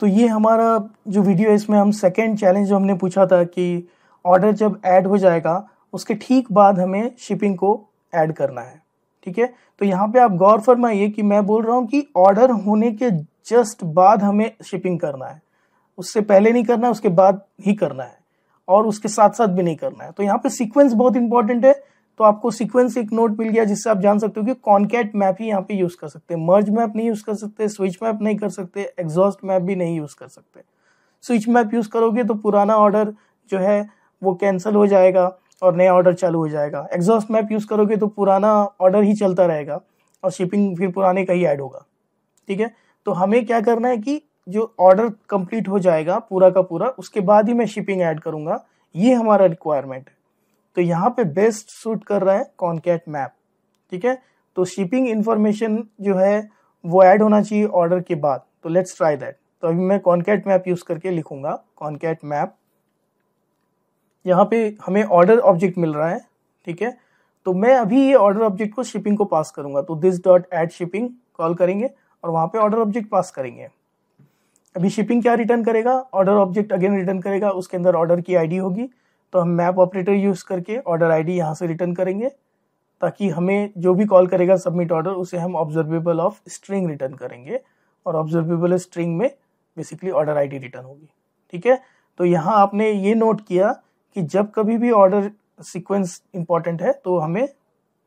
तो ये हमारा जो वीडियो है इसमें हम सेकेंड चैलेंज जो हमने पूछा था कि ऑर्डर जब ऐड हो जाएगा उसके ठीक बाद हमें शिपिंग को ऐड करना है ठीक है तो यहाँ पे आप गौर फरमाइए कि मैं बोल रहा हूँ कि ऑर्डर होने के जस्ट बाद हमें शिपिंग करना है उससे पहले नहीं करना है उसके बाद ही करना है और उसके साथ साथ भी नहीं करना है तो यहाँ पे सीक्वेंस बहुत इंपॉर्टेंट है तो आपको सिक्वेंस एक नोट मिल गया जिससे आप जान सकते हो कि कॉन्कैट मैप ही यहाँ पे यूज़ कर सकते हैं मर्ज मैप नहीं यूज़ कर सकते स्विच मैप नहीं कर सकते एग्जॉस्ट मैप भी नहीं यूज़ कर सकते स्विच मैप यूज़ करोगे तो पुराना ऑर्डर जो है वो कैंसिल हो जाएगा और नया ऑर्डर चालू हो जाएगा एग्जॉस्ट मैप यूज़ करोगे तो पुराना ऑर्डर ही चलता रहेगा और शिपिंग फिर पुराने का ही ऐड होगा ठीक है तो हमें क्या करना है कि जो ऑर्डर कंप्लीट हो जाएगा पूरा का पूरा उसके बाद ही मैं शिपिंग ऐड करूँगा ये हमारा रिक्वायरमेंट है तो यहाँ पे बेस्ट सूट कर रहा है कॉन्कैट मैप ठीक है तो शिपिंग इन्फॉर्मेशन जो है वो ऐड होना चाहिए ऑर्डर के बाद तो लेट्स ट्राई दैट तो अभी मैं कॉन्कैट मैप यूज़ करके लिखूंगा कॉन्कैट मैप यहाँ पे हमें ऑर्डर ऑब्जेक्ट मिल रहा है ठीक है तो मैं अभी ये ऑर्डर ऑब्जेक्ट को शिपिंग को पास करूंगा तो this dot add shipping call करेंगे और वहां पे ऑर्डर ऑब्जेक्ट पास करेंगे अभी शिपिंग क्या रिटर्न करेगा ऑर्डर ऑब्जेक्ट अगेन रिटर्न करेगा उसके अंदर ऑर्डर की आईडी होगी तो हम मैप ऑपरेटर यूज़ करके ऑर्डर आईडी डी यहाँ से रिटर्न करेंगे ताकि हमें जो भी कॉल करेगा सबमिट ऑर्डर उसे हम ऑब्जर्वेबल ऑफ स्ट्रिंग रिटर्न करेंगे और ऑब्जर्वेबल स्ट्रिंग में बेसिकली ऑर्डर आईडी रिटर्न होगी ठीक है तो यहाँ आपने ये नोट किया कि जब कभी भी ऑर्डर सिक्वेंस इंपॉर्टेंट है तो हमें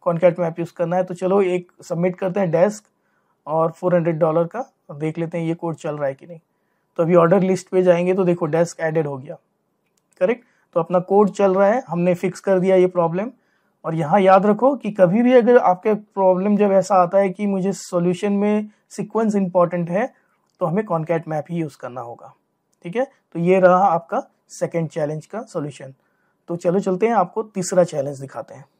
कॉन्कैट मैप यूज़ करना है तो चलो एक सबमिट करते हैं डेस्क और फोर हंड्रेड डॉलर का और देख लेते हैं ये कोड चल रहा है कि नहीं तो अभी ऑर्डर लिस्ट पे जाएंगे तो देखो डेस्क एडेड हो गया करेक्ट तो अपना कोड चल रहा है हमने फिक्स कर दिया ये प्रॉब्लम और यहाँ याद रखो कि कभी भी अगर आपके प्रॉब्लम जब ऐसा आता है कि मुझे सॉल्यूशन में सीक्वेंस इंपॉर्टेंट है तो हमें कॉन्कैट मैप ही यूज़ करना होगा ठीक है तो ये रहा आपका सेकेंड चैलेंज का सोल्यूशन तो चलो चलते हैं आपको तीसरा चैलेंज दिखाते हैं